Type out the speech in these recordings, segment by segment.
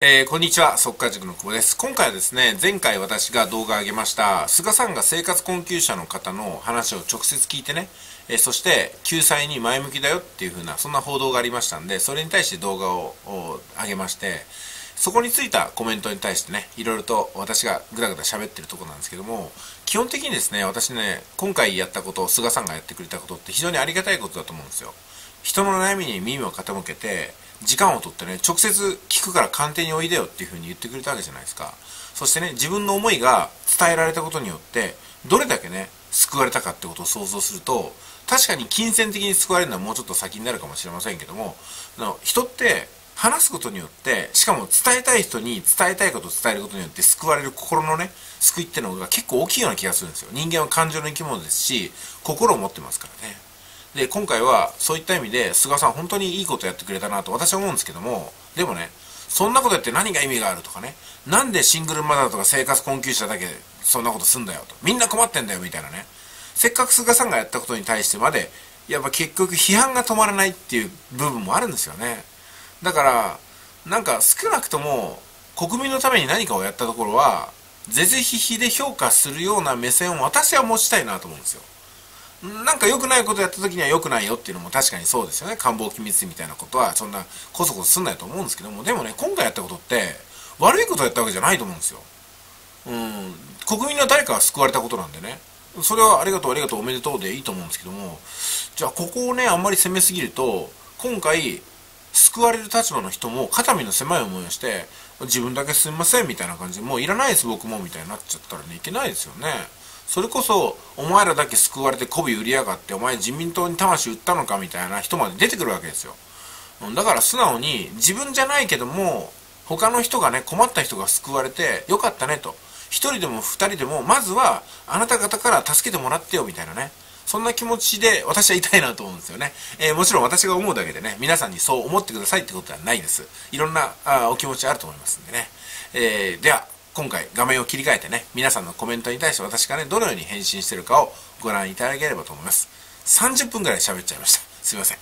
えー、こんにちは、速稼塾の久保です。今回はですね、前回私が動画を上げました、菅さんが生活困窮者の方の話を直接聞いてね、えー、そして救済に前向きだよっていうふうな、そんな報道がありましたんで、それに対して動画を上げまして、そこについたコメントに対してね、いろいろと私がぐだぐだ喋ってるとこなんですけども、基本的にですね、私ね、今回やったこと、菅さんがやってくれたことって非常にありがたいことだと思うんですよ。人の悩みに耳を傾けて、時間を取ってね、直接聞くから鑑定においでよっていうふうに言ってくれたわけじゃないですか。そしてね、自分の思いが伝えられたことによって、どれだけね、救われたかってことを想像すると、確かに金銭的に救われるのはもうちょっと先になるかもしれませんけども、の人って話すことによって、しかも伝えたい人に伝えたいことを伝えることによって救われる心のね、救いってのが結構大きいような気がするんですよ。人間は感情の生き物ですし、心を持ってますからね。で今回はそういった意味で菅さん本当にいいことやってくれたなと私は思うんですけどもでもねそんなことやって何が意味があるとかねなんでシングルマザーとか生活困窮者だけそんなことすんだよとみんな困ってんだよみたいなねせっかく菅さんがやったことに対してまでやっぱ結局批判が止まらないっていう部分もあるんですよねだからなんか少なくとも国民のために何かをやったところは是々非々で評価するような目線を私は持ちたいなと思うんですよなんか良くないことやった時には良くないよっていうのも確かにそうですよね官房機密みたいなことはそんなこそこそすんないと思うんですけどもでもね今回やったことって悪いことやったわけじゃないと思うんですようん国民の誰かが救われたことなんでねそれはありがとうありがとうおめでとうでいいと思うんですけどもじゃあここをねあんまり攻めすぎると今回救われる立場の人も肩身の狭い思いをして自分だけすみませんみたいな感じでもういらないです僕もみたいになっちゃったらねいけないですよねそれこそお前らだけ救われて媚び売りやがってお前自民党に魂売ったのかみたいな人まで出てくるわけですよだから素直に自分じゃないけども他の人がね困った人が救われてよかったねと1人でも2人でもまずはあなた方から助けてもらってよみたいなねそんな気持ちで私はいたいなと思うんですよね。えー、もちろん私が思うだけでね、皆さんにそう思ってくださいってことはないです。いろんなあお気持ちあると思いますんでね。えー、では、今回画面を切り替えてね、皆さんのコメントに対して私がね、どのように返信してるかをご覧いただければと思います。30分ぐらい喋っちゃいました。すいません。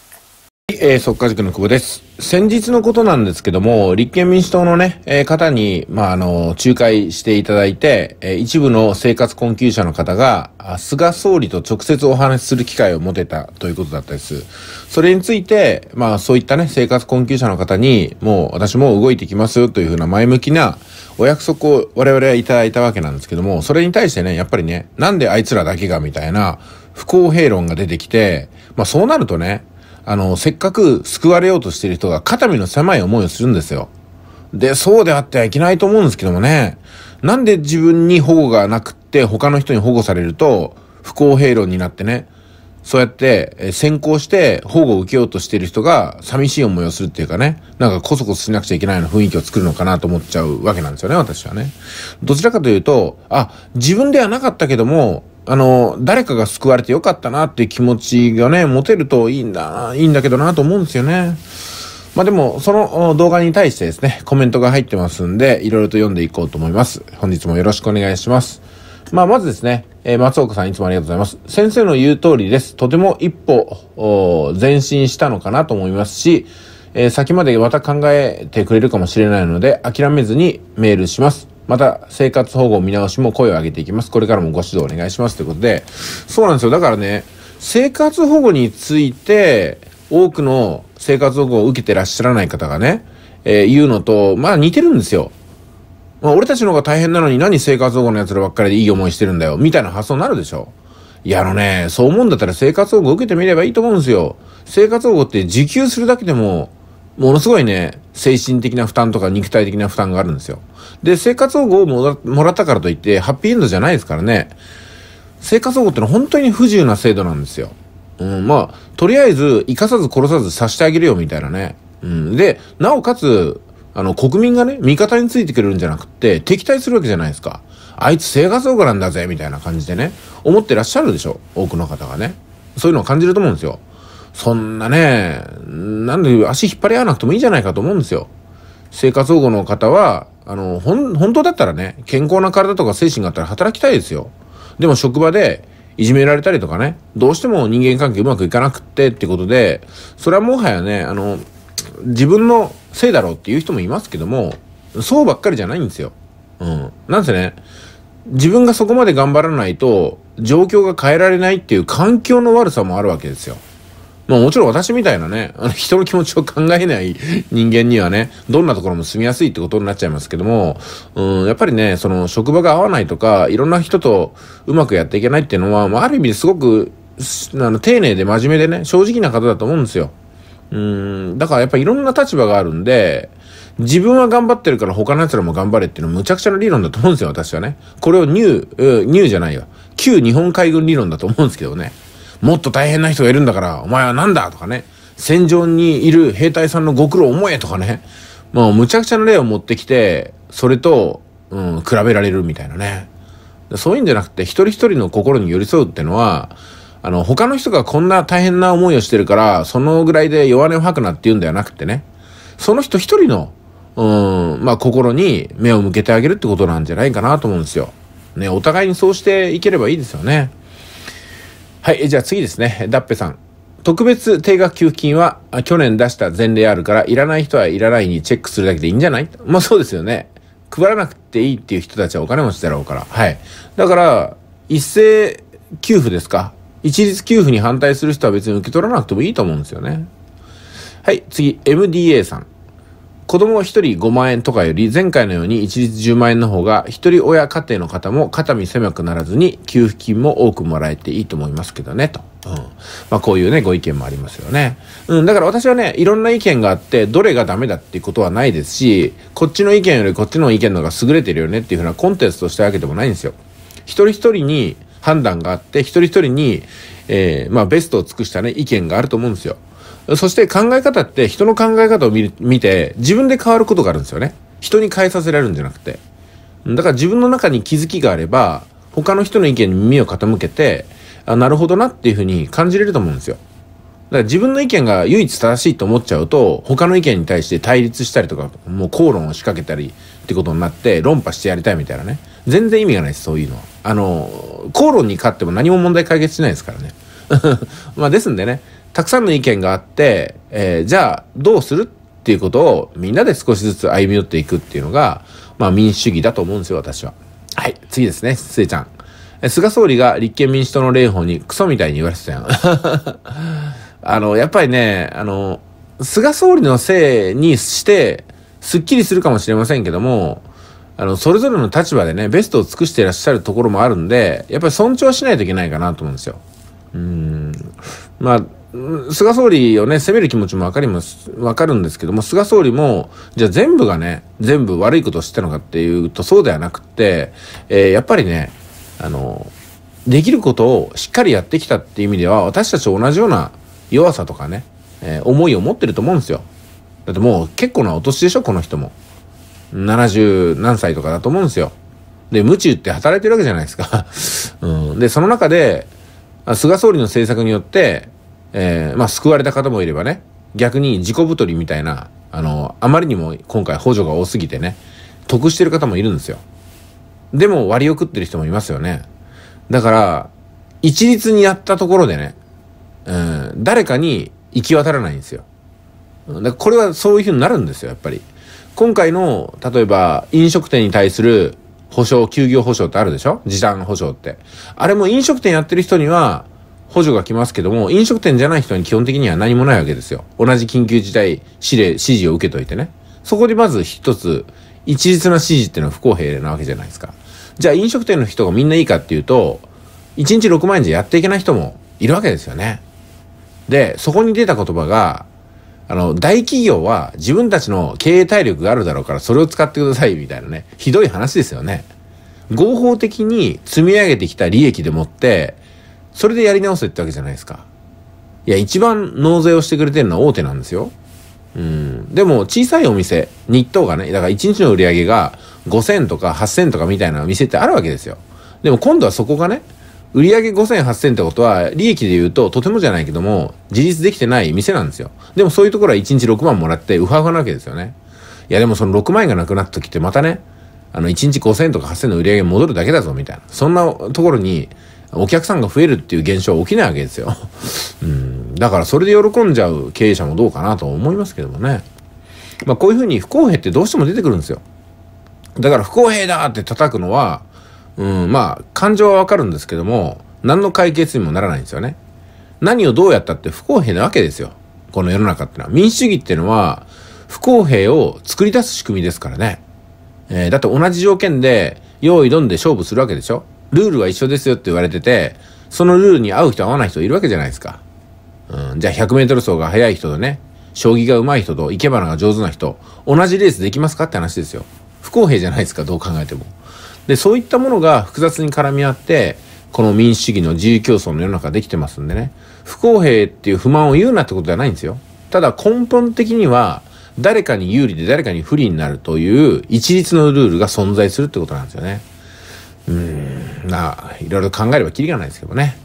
えい、速化塾の久保です。先日のことなんですけども、立憲民主党のね、えー、方に、まあ、あの、仲介していただいて、えー、一部の生活困窮者の方が、菅総理と直接お話しする機会を持てたということだったです。それについて、まあ、そういったね、生活困窮者の方に、もう私も動いてきますよというふうな前向きな、お約束を我々はいただいたわけなんですけども、それに対してね、やっぱりね、なんであいつらだけがみたいな不公平論が出てきて、まあそうなるとね、あの、せっかく救われようとしている人が肩身の狭い思いをするんですよ。で、そうであってはいけないと思うんですけどもね、なんで自分に保護がなくって他の人に保護されると不公平論になってね、そうやって、先行して保護を受けようとしてる人が寂しい思いをするっていうかね、なんかコソコソしなくちゃいけないような雰囲気を作るのかなと思っちゃうわけなんですよね、私はね。どちらかというと、あ、自分ではなかったけども、あの、誰かが救われてよかったなっていう気持ちがね、持てるといいんだ、いいんだけどなと思うんですよね。まあでも、その動画に対してですね、コメントが入ってますんで、いろいろと読んでいこうと思います。本日もよろしくお願いします。まあまずですね、えー、松岡さんいつもありがとうございます。先生の言う通りです。とても一歩、前進したのかなと思いますし、えー、先までまた考えてくれるかもしれないので、諦めずにメールします。また、生活保護見直しも声を上げていきます。これからもご指導お願いします。ということで、そうなんですよ。だからね、生活保護について、多くの生活保護を受けてらっしゃらない方がね、えー、言うのと、まあ似てるんですよ。まあ、俺たちの方が大変なのに何生活保護の奴らばっかりでいい思いしてるんだよ、みたいな発想になるでしょ。いや、あのね、そう思うんだったら生活保護受けてみればいいと思うんですよ。生活保護って受給するだけでも、ものすごいね、精神的な負担とか肉体的な負担があるんですよ。で、生活保護をもらったからといって、ハッピーエンドじゃないですからね。生活保護ってのは本当に不自由な制度なんですよ。うん、まあ、とりあえず、生かさず殺さずさしてあげるよ、みたいなね。うん、で、なおかつ、あの、国民がね、味方についてくれるんじゃなくて、敵対するわけじゃないですか。あいつ生活保護なんだぜ、みたいな感じでね、思ってらっしゃるでしょ。多くの方がね。そういうのを感じると思うんですよ。そんなね、なんで足引っ張り合わなくてもいいじゃないかと思うんですよ。生活保護の方は、あの、ほん、本当だったらね、健康な体とか精神があったら働きたいですよ。でも職場で、いじめられたりとかね、どうしても人間関係うまくいかなくってってことで、それはもはやね、あの、自分のせいだろうっていう人もいますけども、そうばっかりじゃないんですよ。うん。なんせね、自分がそこまで頑張らないと、状況が変えられないっていう環境の悪さもあるわけですよ。まあもちろん私みたいなね、あの人の気持ちを考えない人間にはね、どんなところも住みやすいってことになっちゃいますけども、うん、やっぱりね、その職場が合わないとか、いろんな人とうまくやっていけないっていうのは、まあある意味ですごく、あの、丁寧で真面目でね、正直な方だと思うんですよ。うんだからやっぱいろんな立場があるんで自分は頑張ってるから他の奴らも頑張れっていうのむちゃくちゃな理論だと思うんですよ私はねこれをニューニューじゃないよ旧日本海軍理論だと思うんですけどねもっと大変な人がいるんだからお前は何だとかね戦場にいる兵隊さんのご苦労思えとかねもうむちゃくちゃな例を持ってきてそれと、うん、比べられるみたいなねそういうんじゃなくて一人一人の心に寄り添うってのはあの、他の人がこんな大変な思いをしてるから、そのぐらいで弱音を吐くなって言うんではなくてね、その人一人の、うん、まあ、心に目を向けてあげるってことなんじゃないかなと思うんですよ。ね、お互いにそうしていければいいですよね。はい、じゃあ次ですね。だっぺさん。特別定額給付金は、去年出した前例あるから、いらない人はいらないにチェックするだけでいいんじゃないまあそうですよね。配らなくていいっていう人たちはお金持ちだろうから。はい。だから、一斉給付ですか一律給付に反対する人は別に受け取らなくてもいいと思うんですよね。はい、次、MDA さん。子供1人5万円とかより前回のように一律10万円の方が一人親家庭の方も肩身狭くならずに給付金も多くもらえていいと思いますけどねと。うん。まあこういうね、ご意見もありますよね。うん、だから私はね、いろんな意見があって、どれがダメだっていうことはないですし、こっちの意見よりこっちの意見の方が優れてるよねっていうふうなコンテンツとしたわけでもないんですよ。一人一人に判断があって、一人一人に、えー、まあ、ベストを尽くしたね、意見があると思うんですよ。そして考え方って人の考え方を見る、見て自分で変わることがあるんですよね。人に変えさせられるんじゃなくて。だから自分の中に気づきがあれば他の人の意見に耳を傾けてあなるほどなっていうふうに感じれると思うんですよ。だから自分の意見が唯一正しいと思っちゃうと他の意見に対して対立したりとかもう口論を仕掛けたりってことになって論破してやりたいみたいなね全然意味がないですそういうのは。あの、口論に勝っても何も問題解決しないですからね。まあですんでね、たくさんの意見があって、えー、じゃあどうするっていうことをみんなで少しずつ歩み寄っていくっていうのが、まあ民主主義だと思うんですよ、私は。はい、次ですね、すえちゃん。菅総理が立憲民主党の蓮舫にクソみたいに言われてたやん。あの、やっぱりね、あの、菅総理のせいにして、すっきりするかもしれませんけども、あの、それぞれの立場でね、ベストを尽くしていらっしゃるところもあるんで、やっぱり尊重しないといけないかなと思うんですよ。うん。まあ、菅総理をね、責める気持ちもわかります、わかるんですけども、菅総理も、じゃあ全部がね、全部悪いことを知ったのかっていうと、そうではなくって、えー、やっぱりね、あの、できることをしっかりやってきたっていう意味では、私たち同じような弱さとかね、えー、思いを持ってると思うんですよ。だってもう結構なお年でしょ、この人も。70何歳とかだと思うんですよ。で、無知って働いてるわけじゃないですか。うん、で、その中で、菅総理の政策によって、えー、まあ、救われた方もいればね、逆に自己太りみたいな、あの、あまりにも今回補助が多すぎてね、得してる方もいるんですよ。でも割を食ってる人もいますよね。だから、一律にやったところでね、うん、誰かに行き渡らないんですよ。だからこれはそういうふうになるんですよ、やっぱり。今回の、例えば、飲食店に対する保証、休業保証ってあるでしょ時短保証って。あれも飲食店やってる人には補助が来ますけども、飲食店じゃない人に基本的には何もないわけですよ。同じ緊急事態指令、指示を受けといてね。そこでまず一つ、一律な指示っていうのは不公平なわけじゃないですか。じゃあ飲食店の人がみんないいかっていうと、1日6万円じゃやっていけない人もいるわけですよね。で、そこに出た言葉が、あの、大企業は自分たちの経営体力があるだろうからそれを使ってくださいみたいなね、ひどい話ですよね。合法的に積み上げてきた利益でもって、それでやり直せってわけじゃないですか。いや、一番納税をしてくれてるのは大手なんですよ。うん。でも、小さいお店、日当がね、だから1日の売り上げが5000とか8000とかみたいな店ってあるわけですよ。でも今度はそこがね、売上5000、8000ってことは、利益で言うと、とてもじゃないけども、自立できてない店なんですよ。でもそういうところは1日6万もらって、ウハウハなわけですよね。いや、でもその6万円がなくなった時って、またね、あの、1日5000とか8000の売り上げ戻るだけだぞ、みたいな。そんなところに、お客さんが増えるっていう現象は起きないわけですよ。うん。だからそれで喜んじゃう経営者もどうかなと思いますけどもね。まあこういうふうに不公平ってどうしても出てくるんですよ。だから不公平だって叩くのは、うん、まあ、感情はわかるんですけども、何の解決にもならないんですよね。何をどうやったって不公平なわけですよ。この世の中ってのは。民主主義ってのは、不公平を作り出す仕組みですからね。えー、だって同じ条件で、用意どんで勝負するわけでしょルールは一緒ですよって言われてて、そのルールに合う人合わない人いるわけじゃないですか。うん、じゃあ100メートル走が速い人とね、将棋が上手い人と、生け花が上手な人、同じレースできますかって話ですよ。不公平じゃないですか、どう考えても。で、そういったものが複雑に絡み合って、この民主主義の自由競争の世の中できてますんでね、不公平っていう不満を言うなってことではないんですよ。ただ根本的には、誰かに有利で誰かに不利になるという一律のルールが存在するってことなんですよね。うん、まあ、いろいろ考えればきりがないですけどね。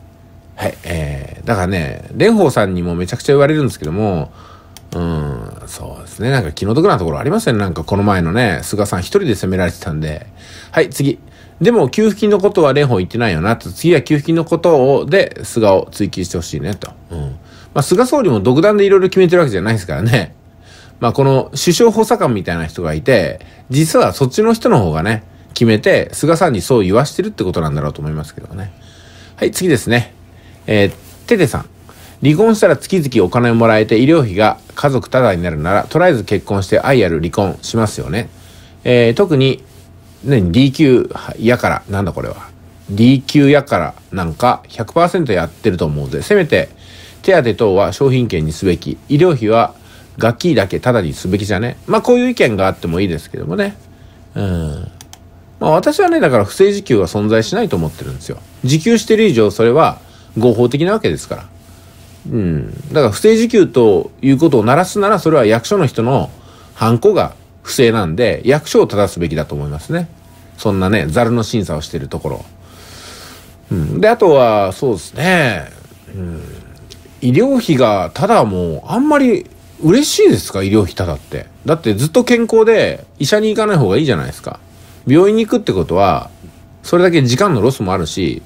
はい、えー、だからね、蓮舫さんにもめちゃくちゃ言われるんですけども、うん、そうですね。なんか気の毒なところありますよね。なんかこの前のね、菅さん一人で責められてたんで。はい、次。でも、給付金のことは蓮舫言ってないよなと。次は給付金のことを、で、菅を追及してほしいね、と。うん。まあ、菅総理も独断でいろいろ決めてるわけじゃないですからね。まあ、この首相補佐官みたいな人がいて、実はそっちの人の方がね、決めて、菅さんにそう言わしてるってことなんだろうと思いますけどね。はい、次ですね。えー、テテさん。離婚したら月々お金をもらえて医療費が家族タダになるなら、とりあえず結婚して愛ある離婚しますよね。えー、特に、ね、D 級やから、なんだこれは。D 級やからなんか100%やってると思うぜせめて手当等は商品券にすべき、医療費は楽器だけタダにすべきじゃね。まあこういう意見があってもいいですけどもね。うん。まあ私はね、だから不正受給は存在しないと思ってるんですよ。受給してる以上それは合法的なわけですから。うん。だから不正受給ということを鳴らすなら、それは役所の人のハンコが不正なんで、役所を正すべきだと思いますね。そんなね、ざるの審査をしてるところ。うん。で、あとは、そうですね。うん。医療費が、ただもう、あんまり嬉しいですか医療費ただって。だってずっと健康で医者に行かない方がいいじゃないですか。病院に行くってことは、それだけ時間のロスもあるし、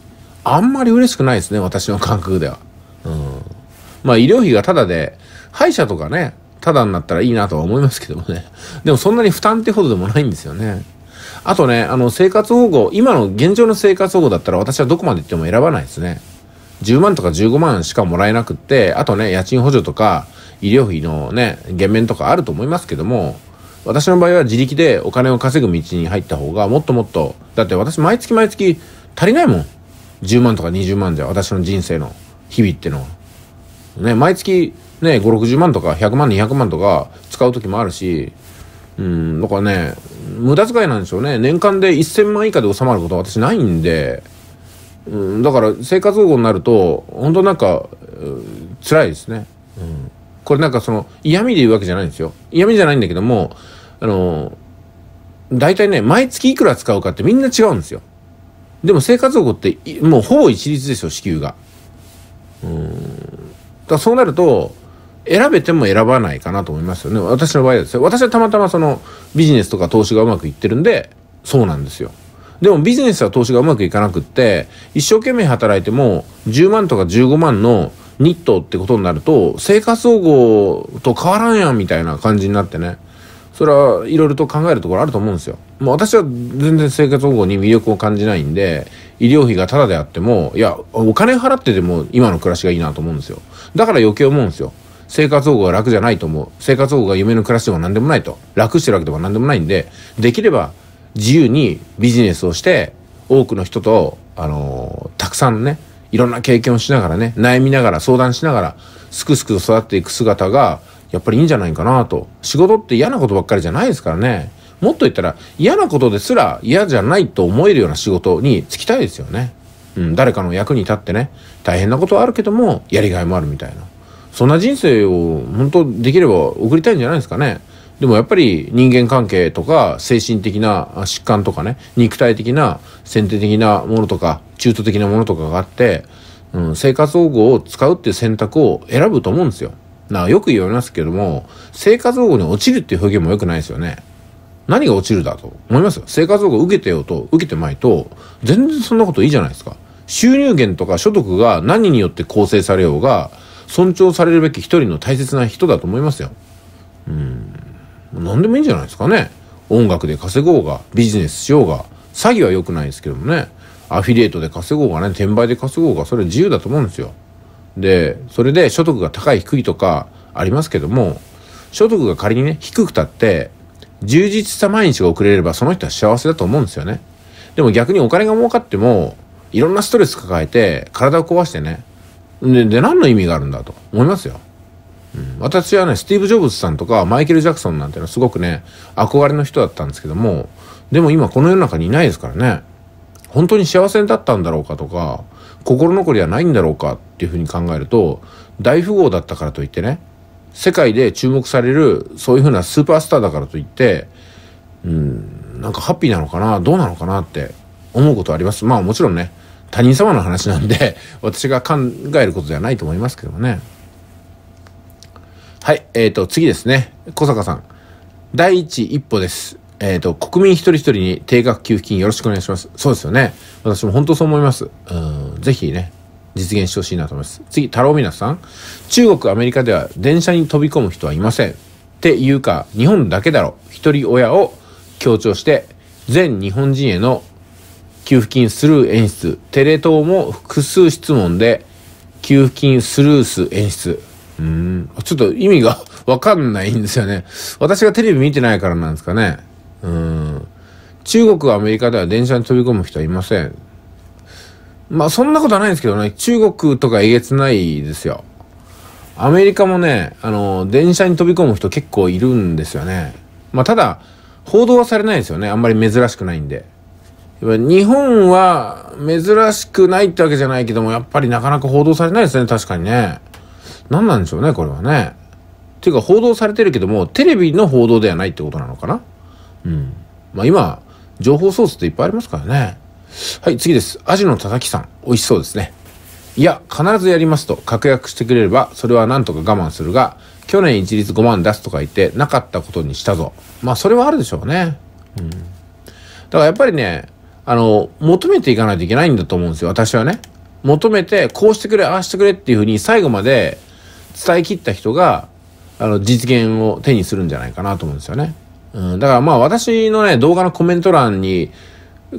あんまり嬉しくないですね、私の感覚では。まあ医療費がタダで、歯医者とかね、タダになったらいいなとは思いますけどもね。でもそんなに負担ってほどでもないんですよね。あとね、あの生活保護、今の現状の生活保護だったら私はどこまで行っても選ばないですね。10万とか15万しかもらえなくって、あとね、家賃補助とか、医療費のね、減免とかあると思いますけども、私の場合は自力でお金を稼ぐ道に入った方がもっともっと、だって私毎月毎月足りないもん。10万とか20万じゃ私の人生の日々ってのは。ね、毎月ね、5、60万とか100万、200万とか使う時もあるし、うん、だからね、無駄遣いなんでしょうね。年間で1000万以下で収まることは私ないんで、うん、だから生活保護になると、本当なんか、うん、辛いですね。うん。これなんかその嫌味で言うわけじゃないんですよ。嫌味じゃないんだけども、あの、大体ね、毎月いくら使うかってみんな違うんですよ。でも生活保護って、もうほぼ一律ですよ、支給が。うん。だそうなると、選べても選ばないかなと思いますよね。私の場合はですよ。私はたまたまそのビジネスとか投資がうまくいってるんで、そうなんですよ。でもビジネスは投資がうまくいかなくって、一生懸命働いても10万とか15万のニットってことになると、生活保護と変わらんやんみたいな感じになってね。それはいろいろと考えるところあると思うんですよ。もう私は全然生活保護に魅力を感じないんで、医療費がタダであっても、いや、お金払ってでも今の暮らしがいいなと思うんですよ。だから余計思うんですよ。生活保護は楽じゃないと思う。生活保護が夢の暮らしでも何でもないと。楽してるわけでも何でもないんで、できれば自由にビジネスをして、多くの人と、あのー、たくさんね、いろんな経験をしながらね、悩みながら、相談しながら、すくすくと育っていく姿が、やっぱりいいんじゃないかなと。仕事って嫌なことばっかりじゃないですからね。もっと言ったら、嫌なことですら嫌じゃないと思えるような仕事に就きたいですよね。うん、誰かの役に立ってね大変なことはあるけどもやりがいもあるみたいなそんな人生を本当できれば送りたいんじゃないですかねでもやっぱり人間関係とか精神的な疾患とかね肉体的な先天的なものとか中途的なものとかがあって、うん、生活保護を使うっていう選択を選ぶと思うんですよ。なよく言われますけども生活保護に落ちるっていう表現も良くないですよね。何が落ちるだと思いますよ。生活保護受けてようと受けてまいと全然そんなこといいじゃないですか。収入源とか所得が何によって構成されようが、尊重されるべき一人の大切な人だと思いますよ。うん。何でもいいんじゃないですかね。音楽で稼ごうが、ビジネスしようが、詐欺は良くないですけどもね。アフィリエイトで稼ごうがね、転売で稼ごうが、それ自由だと思うんですよ。で、それで所得が高い低いとかありますけども、所得が仮にね、低くたって、充実した毎日が送れればその人は幸せだと思うんですよね。でも逆にお金が儲かっても、いろんなストレス抱えて、体を壊してね。で、で、何の意味があるんだと思いますよ。うん、私はね、スティーブ・ジョブズさんとか、マイケル・ジャクソンなんてのはすごくね、憧れの人だったんですけども、でも今この世の中にいないですからね。本当に幸せだったんだろうかとか、心残りはないんだろうかっていうふうに考えると、大富豪だったからといってね、世界で注目される、そういうふうなスーパースターだからといって、うん、なんかハッピーなのかな、どうなのかなって思うことあります。まあもちろんね、他人様の話なんで、私が考えることじゃないと思いますけどもね。はい、えっ、ー、と、次ですね。小坂さん。第一一歩です。えっ、ー、と、国民一人一人に定額給付金よろしくお願いします。そうですよね。私も本当そう思います。うん、ぜひね、実現してほしいなと思います。次、太郎みなさん。中国、アメリカでは電車に飛び込む人はいません。っていうか、日本だけだろ。一人親を強調して、全日本人への給付金スルー演出テレ東も複数質問で給付金スルース演出うんちょっと意味がわかんないんですよね私がテレビ見てないからなんですかねうん中国アメリカでは電車に飛び込む人はいませんまあそんなことはないんですけどね中国とかえげつないですよアメリカもねあの電車に飛び込む人結構いるんですよねまあただ報道はされないですよねあんまり珍しくないんで日本は珍しくないってわけじゃないけども、やっぱりなかなか報道されないですね、確かにね。何なんでしょうね、これはね。ていうか、報道されてるけども、テレビの報道ではないってことなのかなうん。まあ今、情報ソースっていっぱいありますからね。はい、次です。アジのたたきさん。美味しそうですね。いや、必ずやりますと、確約してくれれば、それはなんとか我慢するが、去年一律5万出すとか言って、なかったことにしたぞ。まあ、それはあるでしょうね。うん。だからやっぱりね、あの、求めていかないといけないんだと思うんですよ、私はね。求めて、こうしてくれ、ああしてくれっていうふうに最後まで伝え切った人が、あの、実現を手にするんじゃないかなと思うんですよね。うん、だからまあ私のね、動画のコメント欄に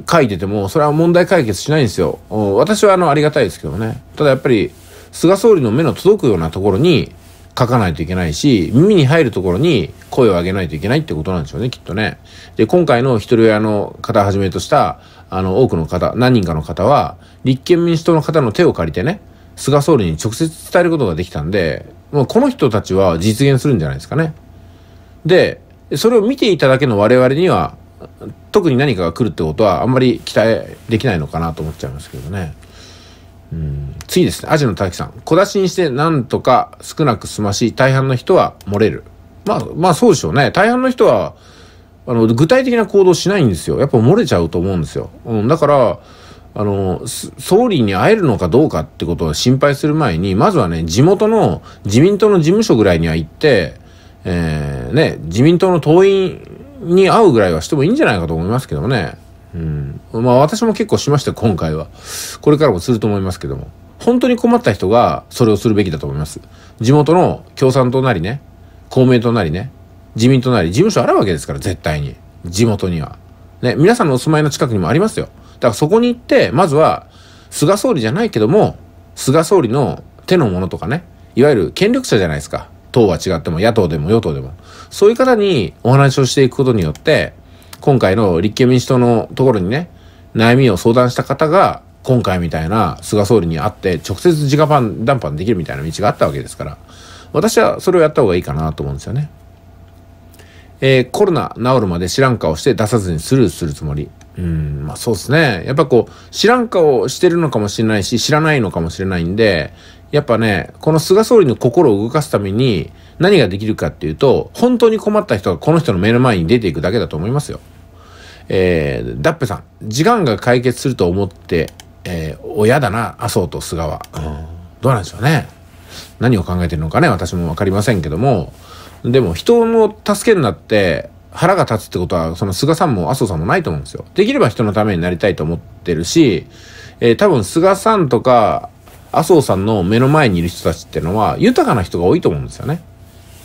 書いてても、それは問題解決しないんですよ。私はあの、ありがたいですけどね。ただやっぱり、菅総理の目の届くようなところに書かないといけないし、耳に入るところに声を上げないといけないってことなんでしょうね、きっとね。で、今回の一人親の方はじめとした、あの、多くの方、何人かの方は、立憲民主党の方の手を借りてね、菅総理に直接伝えることができたんで、もうこの人たちは実現するんじゃないですかね。で、それを見ていただけの我々には、特に何かが来るってことはあんまり期待できないのかなと思っちゃいますけどね。うん、次ですね。アジのタキさん。小出しにして何とか少なく済まし、大半の人は漏れる。まあ、まあそうでしょうね。大半の人はあの、具体的な行動しないんですよ。やっぱ漏れちゃうと思うんですよ。うん、だから、あの、総理に会えるのかどうかってことを心配する前に、まずはね、地元の自民党の事務所ぐらいには行って、えー、ね、自民党の党員に会うぐらいはしてもいいんじゃないかと思いますけどもね。うん。まあ私も結構しました今回は。これからもすると思いますけども。本当に困った人がそれをするべきだと思います。地元の共産党なりね、公明党なりね、自民党なり事務所あるわけですから、絶対に。地元には。ね、皆さんのお住まいの近くにもありますよ。だからそこに行って、まずは、菅総理じゃないけども、菅総理の手のものとかね、いわゆる権力者じゃないですか。党は違っても、野党でも与党でも。そういう方にお話をしていくことによって、今回の立憲民主党のところにね、悩みを相談した方が、今回みたいな菅総理に会って直接直談判できるみたいな道があったわけですから、私はそれをやった方がいいかなと思うんですよね。えー、コロナ治るまで知らん顔して出さずにスルーするつもり。うん、まあそうですね。やっぱこう、知らん顔してるのかもしれないし、知らないのかもしれないんで、やっぱね、この菅総理の心を動かすために何ができるかっていうと、本当に困った人がこの人の目の前に出ていくだけだと思いますよ。えー、ダッペさん、時間が解決すると思って、えー、親だな、麻生と菅は、うん。どうなんでしょうね。何を考えてるのかね、私もわかりませんけども、でも人を助けるなって腹が立つってことは、その菅さんも麻生さんもないと思うんですよ。できれば人のためになりたいと思ってるし、えー、多分菅さんとか麻生さんの目の前にいる人たちってのは豊かな人が多いと思うんですよね。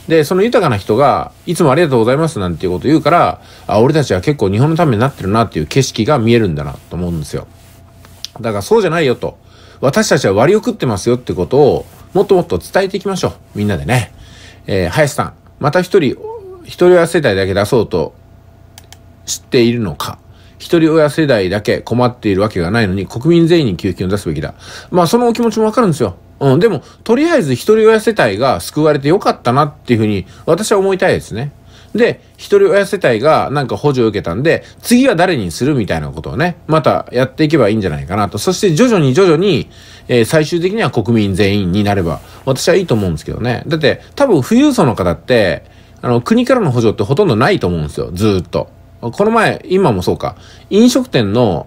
で、その豊かな人が、いつもありがとうございますなんていうことを言うから、あ、俺たちは結構日本のためになってるなっていう景色が見えるんだなと思うんですよ。だからそうじゃないよと。私たちは割り送ってますよってことを、もっともっと伝えていきましょう。みんなでね。えー、林さん、また一人、一人親世帯だけ出そうと知っているのか。一人親世代だけ困っているわけがないのに、国民全員に給付金を出すべきだ。まあ、そのお気持ちもわかるんですよ。うん、でも、とりあえず一人親世帯が救われてよかったなっていうふうに、私は思いたいですね。で、一人親世帯がなんか補助を受けたんで、次は誰にするみたいなことをね、またやっていけばいいんじゃないかなと。そして徐々に徐々に、えー、最終的には国民全員になれば、私はいいと思うんですけどね。だって、多分富裕層の方って、あの、国からの補助ってほとんどないと思うんですよ。ずっと。この前、今もそうか。飲食店の、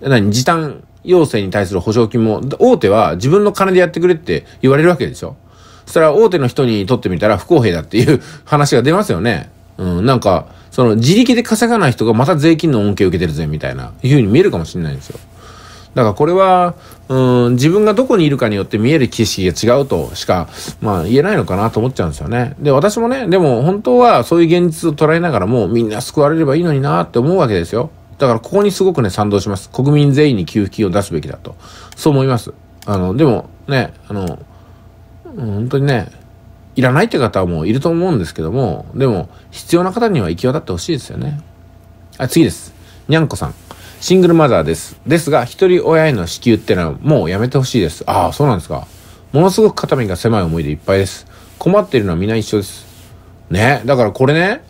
何、時短要請に対する補助金も、大手は自分の金でやってくれって言われるわけでしょ。そしたら大手の人にとってみたら不公平だっていう話が出ますよね。うん、なんか、その自力で稼がない人がまた税金の恩恵を受けてるぜ、みたいな、いうふうに見えるかもしれないんですよ。だからこれは、うん、自分がどこにいるかによって見える景色が違うとしか、まあ言えないのかなと思っちゃうんですよね。で、私もね、でも本当はそういう現実を捉えながらもみんな救われればいいのになって思うわけですよ。だからここにすごくね、賛同します。国民全員に給付金を出すべきだと。そう思います。あの、でもね、あの、本当にね、いらないって方はもういると思うんですけども、でも、必要な方には行き渡ってほしいですよね。あ、次です。にゃんこさん。シングルマザーです。ですが、一人親への支給ってのはもうやめてほしいです。ああ、そうなんですか。ものすごく肩身が狭い思いでいっぱいです。困っているのはみんな一緒です。ね。だからこれね、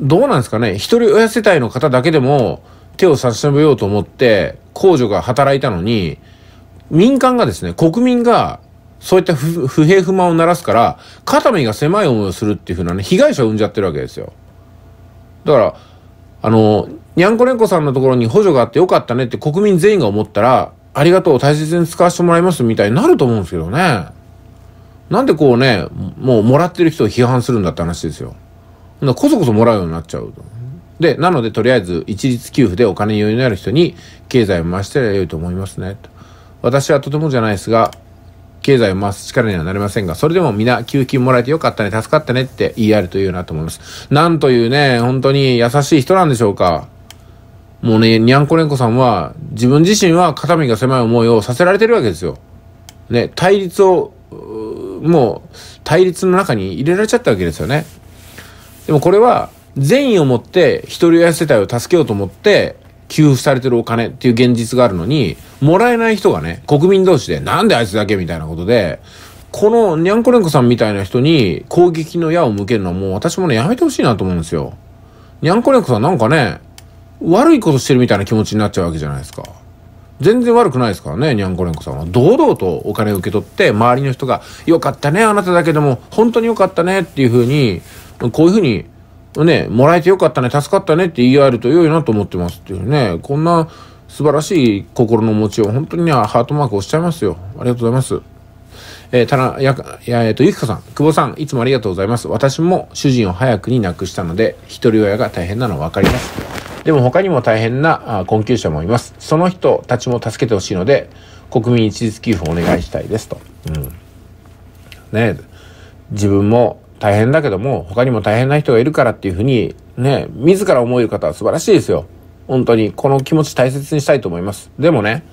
どうなんですかね。一人親世帯の方だけでも手を差し伸べようと思って、公助が働いたのに、民間がですね、国民がそういった不平不満を鳴らすから、肩身が狭い思いをするっていうふうなね、被害者を生んじゃってるわけですよ。だから、あの、にゃんこねんこさんのところに補助があってよかったねって国民全員が思ったら、ありがとう、大切に使わせてもらいますみたいになると思うんですけどね。なんでこうね、もうもらってる人を批判するんだって話ですよ。こそこそもらうようになっちゃうと。で、なのでとりあえず一律給付でお金に余裕のある人に経済を回したら良いと思いますね。私はとてもじゃないですが、経済を回す力にはなりませんが、それでも皆、給金もらえてよかったね、助かったねって言い合えるというようなと思います。なんというね、本当に優しい人なんでしょうか。もうね、にゃんこねんこさんは、自分自身は肩身が狭い思いをさせられてるわけですよ。ね、対立を、もう、対立の中に入れられちゃったわけですよね。でもこれは、善意を持って、一人親世帯を助けようと思って、給付されてるお金っていう現実があるのに、もらえない人がね、国民同士で、なんであいつだけみたいなことで、このにゃんこレンコさんみたいな人に攻撃の矢を向けるのはもう私もね、やめてほしいなと思うんですよ。にゃんこレンコさんなんかね、悪いことしてるみたいな気持ちになっちゃうわけじゃないですか。全然悪くないですからね、にゃんこレンコさんは。堂々とお金を受け取って、周りの人が、よかったね、あなただけでも、本当によかったねっていうふうに、こういうふうにね、もらえてよかったね、助かったねって言い合えると良いなと思ってますっていうね、こんな素晴らしい心の持ちを本当にはハートマーク押しちゃいますよ。ありがとうございます。えー、たら、や、やえっ、ー、と、ゆきこさん、久保さん、いつもありがとうございます。私も主人を早くに亡くしたので、一人親が大変なの分かります。でも他にも大変な困窮者もいます。その人たちも助けてほしいので、国民一律給付をお願いしたいですと。うん。ね自分も大変だけども、他にも大変な人がいるからっていうふうに、ね、自ら思える方は素晴らしいですよ。本当に、この気持ち大切にしたいと思います。でもね、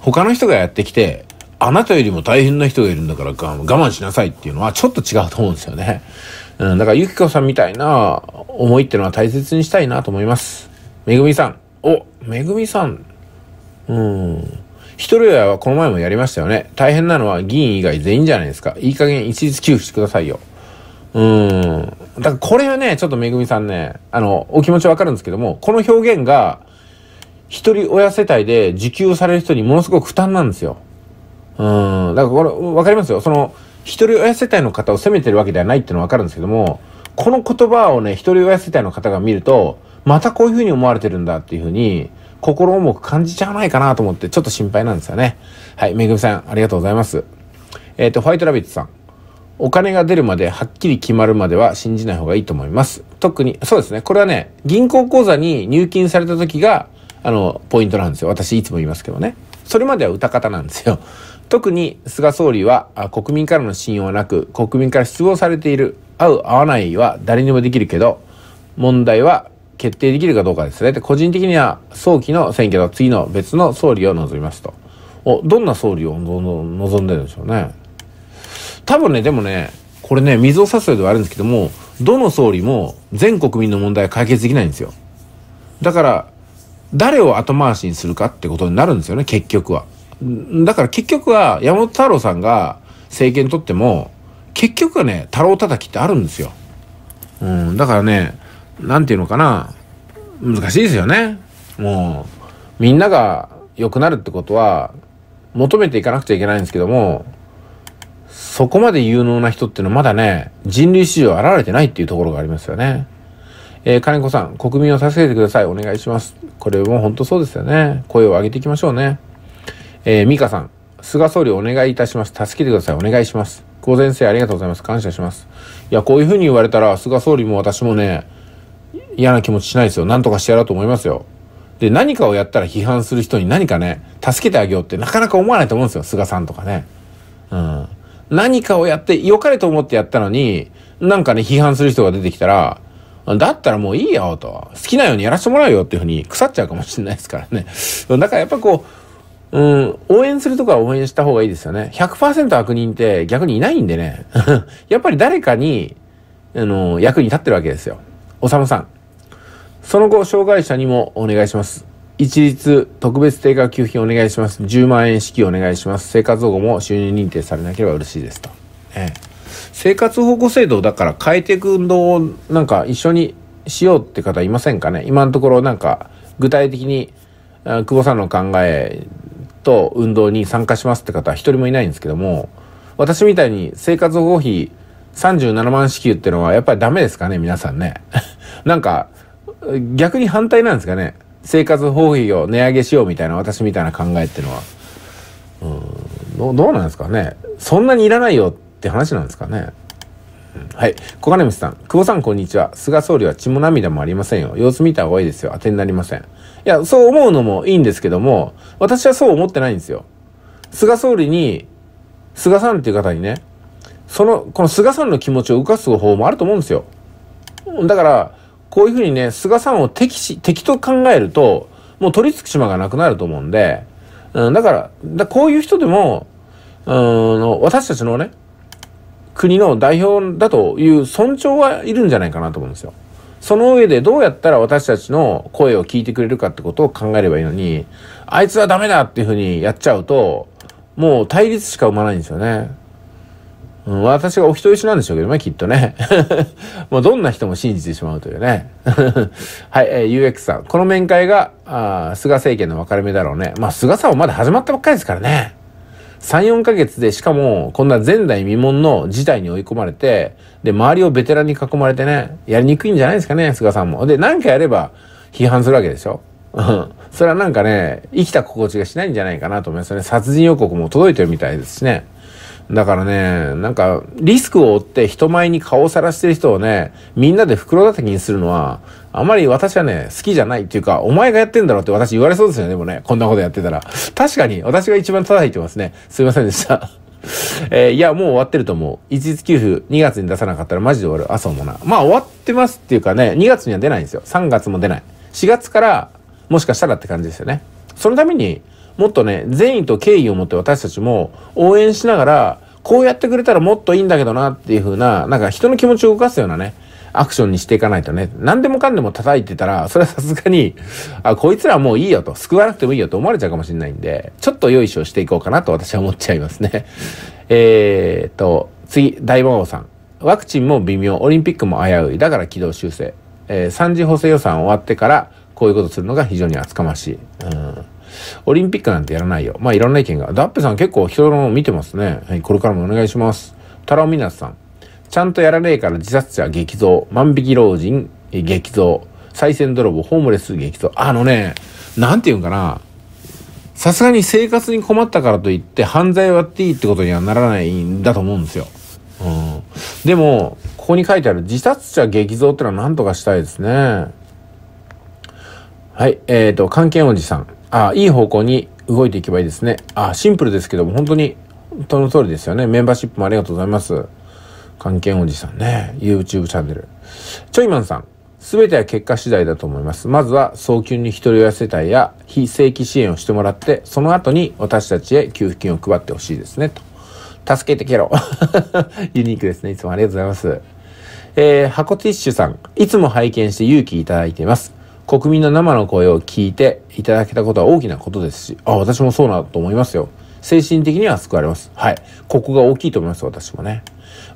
他の人がやってきて、あなたよりも大変な人がいるんだから我慢しなさいっていうのはちょっと違うと思うんですよね。うん、だからゆきこさんみたいな思いっていうのは大切にしたいなと思います。めぐみさん。お、めぐみさん。うん。一人親はこの前もやりましたよね。大変なのは議員以外全員じゃないですか。いい加減一律給付してくださいよ。うん。だからこれはね、ちょっとめぐみさんね、あの、お気持ちわかるんですけども、この表現が、一人親世帯で受給される人にものすごく負担なんですよ。うん。だからこれ、わかりますよ。その、一人親世帯の方を責めてるわけではないっていうのはわかるんですけども、この言葉をね、一人親世帯の方が見ると、またこういうふうに思われてるんだっていうふうに、心重く感じちゃわないかなと思ってちょっと心配なんですよね。はい、めぐみさんありがとうございます。えっ、ー、と、ホワイトラビットさん。お金が出るまではっきり決まるまでは信じない方がいいと思います。特に、そうですね。これはね、銀行口座に入金された時が、あの、ポイントなんですよ。私いつも言いますけどね。それまでは歌方なんですよ。特に菅総理は国民からの信用はなく、国民から失望されている、合う合わないは誰にもできるけど、問題は決定できるかどうかですね。で個人的には早期の選挙の次の別の総理を望みますと。お、どんな総理を望んでるんでしょうね。多分ね、でもね、これね、水を差すようではあるんですけども、どの総理も全国民の問題は解決できないんですよ。だから、誰を後回しにするかってことになるんですよね、結局は。だから結局は、山本太郎さんが政権取っても、結局はね、太郎叩きってあるんですよ。うん、だからね、何て言うのかな、難しいですよね。もう、みんなが良くなるってことは、求めていかなくちゃいけないんですけども、そこまで有能な人っていうのはまだね、人類史上現れてないっていうところがありますよね。えー、金子さん、国民を助けてください。お願いします。これも本当そうですよね。声を上げていきましょうね。えー、美香さん、菅総理お願いいたします。助けてください。お願いします。ご先生ありがとうございます。感謝します。いや、こういうふうに言われたら、菅総理も私もね、嫌な気持ちしないですよ。なんとかしてやろうと思いますよ。で、何かをやったら批判する人に何かね、助けてあげようってなかなか思わないと思うんですよ。菅さんとかね。うん。何かをやって、良かれと思ってやったのに、なんかね、批判する人が出てきたら、だったらもういいよと。好きなようにやらせてもらうよっていうふうに腐っちゃうかもしれないですからね。だからやっぱこう、うん、応援するとか応援した方がいいですよね。100%悪人って逆にいないんでね。やっぱり誰かに、あの、役に立ってるわけですよ。おさむさん。その後、障害者にもお願いします。一律特別定額給付金お願いします。10万円支給お願いします。生活保護も収入認定されなければ嬉しいですと。生活保護制度だから変えていく運動をなんか一緒にしようって方いませんかね今のところなんか具体的に久保さんの考えと運動に参加しますって方は一人もいないんですけども私みたいに生活保護費37万支給ってのはやっぱりダメですかね皆さんね。なんか逆に反対なんですかね生活保費を値上げしようみたいな私みたいな考えっていうのはうんどうなんですかねそんなにいらないよって話なんですかねはい。小金光さん。久保さん、こんにちは。菅総理は血も涙もありませんよ。様子見た方がいいですよ。当てになりません。いや、そう思うのもいいんですけども、私はそう思ってないんですよ。菅総理に、菅さんっていう方にね、その、この菅さんの気持ちを浮かす方法もあると思うんですよ。だから、こういうふうにね、菅さんを敵し、敵と考えると、もう取り付く島がなくなると思うんで、うん、だから、だこういう人でも、うん、私たちのね、国の代表だという尊重はいるんじゃないかなと思うんですよ。その上でどうやったら私たちの声を聞いてくれるかってことを考えればいいのに、あいつはダメだっていうふうにやっちゃうと、もう対立しか生まないんですよね。うん、私がお人よしなんでしょうけどね、きっとね。もうどんな人も信じてしまうというね。はい、えー、UX さん。この面会が、あ菅政権の分かれ目だろうね。まあ、菅さんはまだ始まったばっかりですからね。3、4ヶ月で、しかも、こんな前代未聞の事態に追い込まれて、で、周りをベテランに囲まれてね、やりにくいんじゃないですかね、菅さんも。で、何かやれば批判するわけでしょ。うん。それはなんかね、生きた心地がしないんじゃないかなと思いますね。殺人予告も届いてるみたいですしね。だからね、なんか、リスクを負って人前に顔をさらしてる人をね、みんなで袋叩きにするのは、あまり私はね、好きじゃないっていうか、お前がやってんだろって私言われそうですよね、でもね。こんなことやってたら。確かに、私が一番叩いてますね。すいませんでした。えー、いや、もう終わってると思う。一律給付、2月に出さなかったらマジで終わる。あ、そうもな。まあ、終わってますっていうかね、2月には出ないんですよ。3月も出ない。4月から、もしかしたらって感じですよね。そのために、もっとね、善意と敬意を持って私たちも応援しながら、こうやってくれたらもっといいんだけどなっていう風な、なんか人の気持ちを動かすようなね、アクションにしていかないとね、何でもかんでも叩いてたら、それはさすがに、あ、こいつらもういいよと、救わなくてもいいよと思われちゃうかもしれないんで、ちょっと用意をしていこうかなと私は思っちゃいますね。えー、っと、次、大魔王さん。ワクチンも微妙、オリンピックも危うい、だから軌道修正。えー、3次補正予算終わってから、こういうことするのが非常に厚かましい。うんオリンピックなんてやらないよ。まあいろんな意見が。ダップさん結構人の見てますね。はい、これからもお願いします。タラオミナスさん。ちゃんとやらねえから自殺者激増。万引き老人激増。再選泥棒、ホームレス激増。あのね、なんて言うんかな。さすがに生活に困ったからといって犯罪をやっていいってことにはならないんだと思うんですよ。うん、でも、ここに書いてある自殺者激増ってのは何とかしたいですね。はい、えっ、ー、と、関係おじさん。あいい方向に動いていけばいいですね。あシンプルですけども、本当に、本当の通りですよね。メンバーシップもありがとうございます。関係おじさんね。YouTube チャンネル。ちょいマンさん。すべては結果次第だと思います。まずは早急に一人親世帯や非正規支援をしてもらって、その後に私たちへ給付金を配ってほしいですね。と。助けてけろ。ユニークですね。いつもありがとうございます。えー、箱ティッシュさん。いつも拝見して勇気いただいています。国民の生の声を聞いていただけたことは大きなことですし、あ、私もそうなと思いますよ。精神的には救われます。はい。ここが大きいと思います、私もね。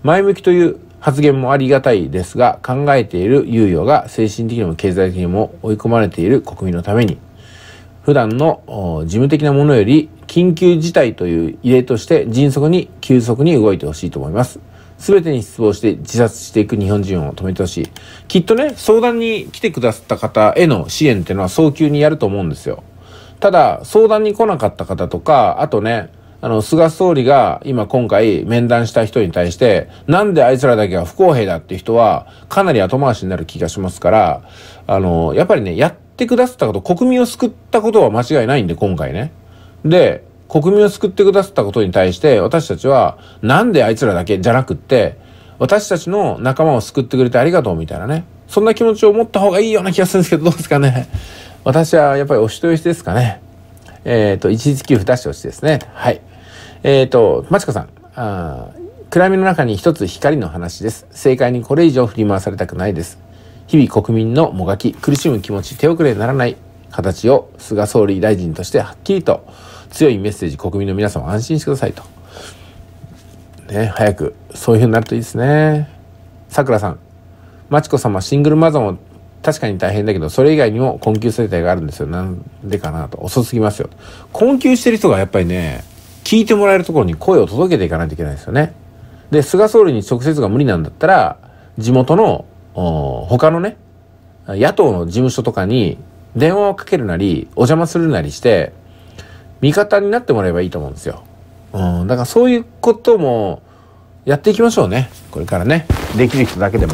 前向きという発言もありがたいですが、考えている猶予が精神的にも経済的にも追い込まれている国民のために、普段の事務的なものより緊急事態という異例として迅速に急速に動いてほしいと思います。全てに失望して自殺していく日本人を止めてほしい。きっとね、相談に来てくださった方への支援っていうのは早急にやると思うんですよ。ただ、相談に来なかった方とか、あとね、あの、菅総理が今今回面談した人に対して、なんであいつらだけが不公平だって人は、かなり後回しになる気がしますから、あの、やっぱりね、やってくださったこと、国民を救ったことは間違いないんで、今回ね。で、国民を救ってくださったことに対して私たちはなんであいつらだけじゃなくって私たちの仲間を救ってくれてありがとうみたいなねそんな気持ちを持った方がいいような気がするんですけどどうですかね私はやっぱりお人よしですかねえっ、ー、と一時給付出してほしいですねはいえっ、ー、とまちこさんあ暗闇の中に一つ光の話です正解にこれ以上振り回されたくないです日々国民のもがき苦しむ気持ち手遅れにならない形を菅総理大臣としてはっきりと強いメッセージ、国民の皆様安心してくださいと。ね、早く、そういうふうになるといいですね。さくらさん、まちこ様、シングルマザーも確かに大変だけど、それ以外にも困窮世帯があるんですよ。なんでかなと。遅すぎますよ。困窮してる人がやっぱりね、聞いてもらえるところに声を届けていかないといけないですよね。で、菅総理に直接が無理なんだったら、地元の、他のね、野党の事務所とかに電話をかけるなり、お邪魔するなりして、味方になってもらえばいいと思うんですよ。うん、だからそういうこともやっていきましょうね。これからね。できる人だけでも。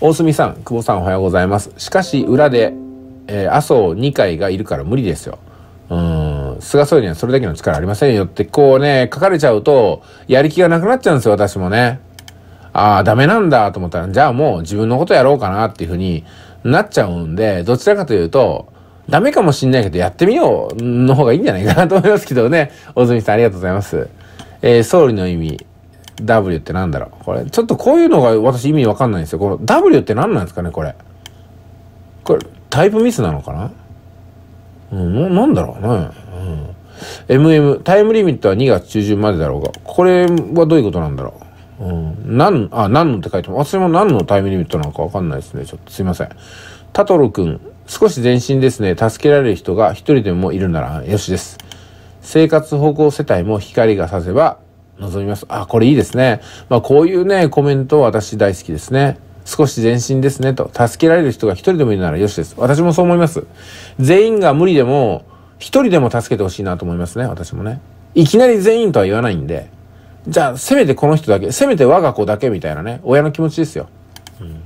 大隅さん、久保さんおはようございます。しかし裏で、えー、麻生2回がいるから無理ですよ。うん、菅総理にはそれだけの力ありませんよってこうね、書かれちゃうと、やる気がなくなっちゃうんですよ、私もね。ああ、ダメなんだと思ったら、じゃあもう自分のことやろうかなっていうふうになっちゃうんで、どちらかというと、ダメかもしんないけど、やってみようの方がいいんじゃないかなと思いますけどね。大泉さんありがとうございます。えー、総理の意味、W ってなんだろうこれ、ちょっとこういうのが私意味わかんないんですよ。この W って何なんですかねこれ。これ、タイプミスなのかなうん、なんだろうね。うん。MM、タイムリミットは2月中旬までだろうが、これはどういうことなんだろううん。何、あ、何のって書いても、私も何のタイムリミットなのかわかんないですね。ちょっとすいません。タトル君、少し前進ですね。助けられる人が一人でもいるならよしです。生活保護世帯も光がさせば望みます。あ、これいいですね。まあこういうね、コメント私大好きですね。少し前進ですねと。助けられる人が一人でもいるならよしです。私もそう思います。全員が無理でも、一人でも助けてほしいなと思いますね。私もね。いきなり全員とは言わないんで。じゃあ、せめてこの人だけ、せめて我が子だけみたいなね、親の気持ちですよ。うん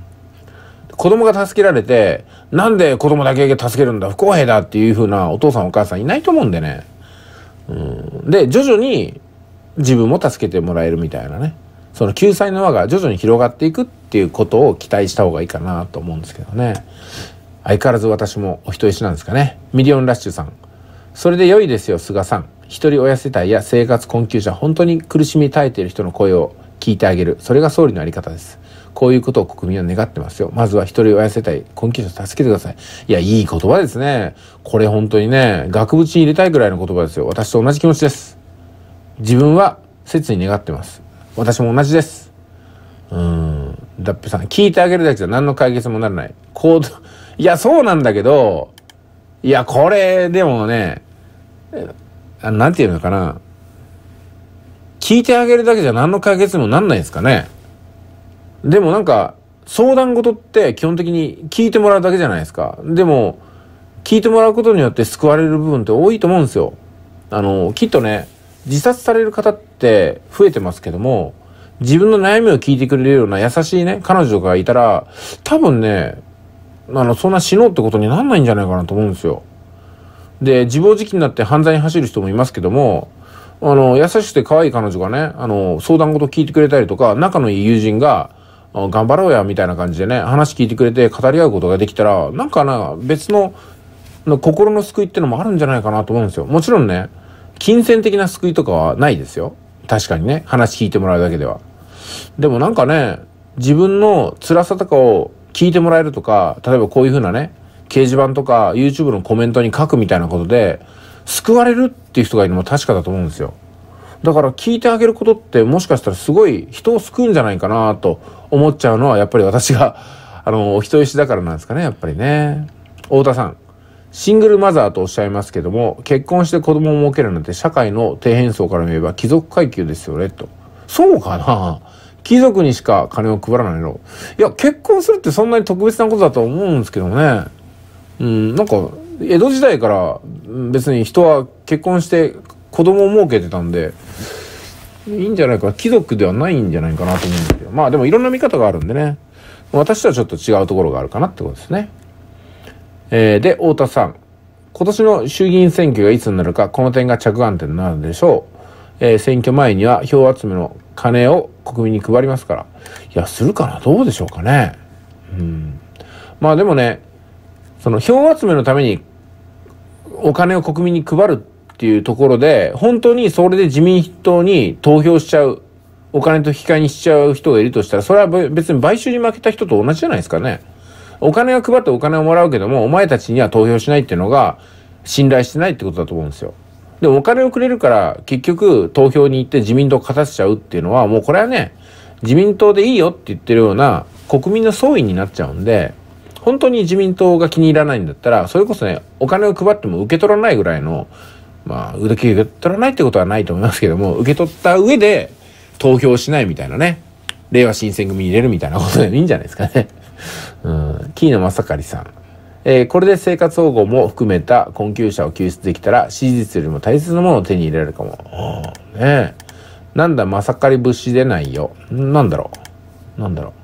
子供が助けられて、なんで子供だけ助けるんだ、不公平だっていう風なお父さんお母さんいないと思うんでね。うん。で、徐々に自分も助けてもらえるみたいなね。その救済の輪が徐々に広がっていくっていうことを期待した方がいいかなと思うんですけどね。相変わらず私もお人よしなんですかね。ミリオンラッシュさん。それで良いですよ、菅さん。一人親世帯や生活困窮者、本当に苦しみ耐えている人の声を聞いてあげる。それが総理のあり方です。こういうことを国民は願ってますよ。まずは一人親世帯、困窮者助けてください。いや、いい言葉ですね。これ本当にね、額縁に入れたいぐらいの言葉ですよ。私と同じ気持ちです。自分は切に願ってます。私も同じです。うん。だっぺさん、聞いてあげるだけじゃ何の解決もならない。行動、いや、そうなんだけど、いや、これ、でもね、あなんていうのかな。聞いてあげるだけじゃ何の解決もなんないですかね。でもなんか相談事って基本的に聞いてもらうだけじゃないですか。でも聞いてもらうことによって救われる部分って多いと思うんですよ。あの、きっとね、自殺される方って増えてますけども、自分の悩みを聞いてくれるような優しいね、彼女がいたら、多分ね、あの、そんな死のうってことになんないんじゃないかなと思うんですよ。で、自暴自棄になって犯罪に走る人もいますけども、あの、優しくて可愛い彼女がね、あの、相談事聞いてくれたりとか、仲のいい友人が、頑張ろうや、みたいな感じでね、話聞いてくれて語り合うことができたら、なんかな、別の、心の救いってのもあるんじゃないかなと思うんですよ。もちろんね、金銭的な救いとかはないですよ。確かにね、話聞いてもらうだけでは。でもなんかね、自分の辛さとかを聞いてもらえるとか、例えばこういうふうなね、掲示板とか YouTube のコメントに書くみたいなことで、救われるっていう人がいるのも確かだと思うんですよ。だから聞いてあげることってもしかしたらすごい人を救うんじゃないかなと思っちゃうのはやっぱり私が、あの、お人よしだからなんですかね、やっぱりね。太田さん。シングルマザーとおっしゃいますけども、結婚して子供を設けるなんて社会の底辺層から見れば貴族階級ですよね、と。そうかな貴族にしか金を配らないの。いや、結婚するってそんなに特別なことだと思うんですけどね。うん、なんか、江戸時代から別に人は結婚して子供を設けてたんで、いいんじゃないか貴族ではないんじゃないかなと思うんですけどまあでもいろんな見方があるんでね私とはちょっと違うところがあるかなってことですね。えー、で太田さん今年の衆議院選挙がいつになるかこの点が着眼点になるでしょう。えー、選挙前には票集めの金を国民に配りますから。いや、するかなどうでしょうかね。うん。まあでもね、その票集めのためにお金を国民に配るっていうところで、本当にそれで自民党に投票しちゃう、お金と引き換えにしちゃう人がいるとしたら、それは別に買収に負けた人と同じじゃないですかね。お金を配ってお金をもらうけども、お前たちには投票しないっていうのが、信頼してないってことだと思うんですよ。でもお金をくれるから、結局投票に行って自民党勝たせちゃうっていうのは、もうこれはね、自民党でいいよって言ってるような国民の総意になっちゃうんで、本当に自民党が気に入らないんだったら、それこそね、お金を配っても受け取らないぐらいのまあ、受け取らないってことはないと思いますけども、受け取った上で投票しないみたいなね、令和新選組に入れるみたいなことでもいいんじゃないですかね。うん、キーノ正りさん。えー、これで生活保護も含めた困窮者を救出できたら、史実よりも大切なものを手に入れられるかも。ねえ。なんだ、まさかり節でないよ。なんだろう。なんだろう。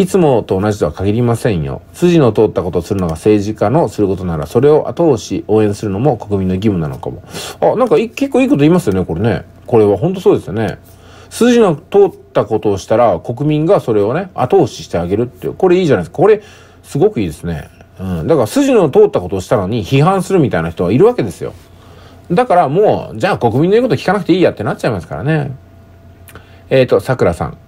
いつもと同じとは限りませんよ。筋の通ったことをするのが政治家のすることなら、それを後押し、応援するのも国民の義務なのかも。あ、なんか結構いいこと言いますよね、これね。これは本当そうですよね。筋の通ったことをしたら、国民がそれをね、後押ししてあげるっていう。これいいじゃないですか。これ、すごくいいですね。うん。だから筋の通ったことをしたのに批判するみたいな人はいるわけですよ。だからもう、じゃあ国民の言うこと聞かなくていいやってなっちゃいますからね。えっ、ー、と、桜さん。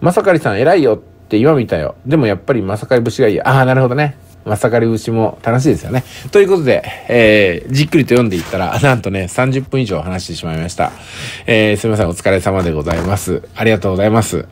まさかりさん偉いよって今見たよ。でもやっぱりまさかり節がいい。ああ、なるほどね。まさかり節も楽しいですよね。ということで、えー、じっくりと読んでいったら、なんとね、30分以上話してしまいました。えー、すいません、お疲れ様でございます。ありがとうございます。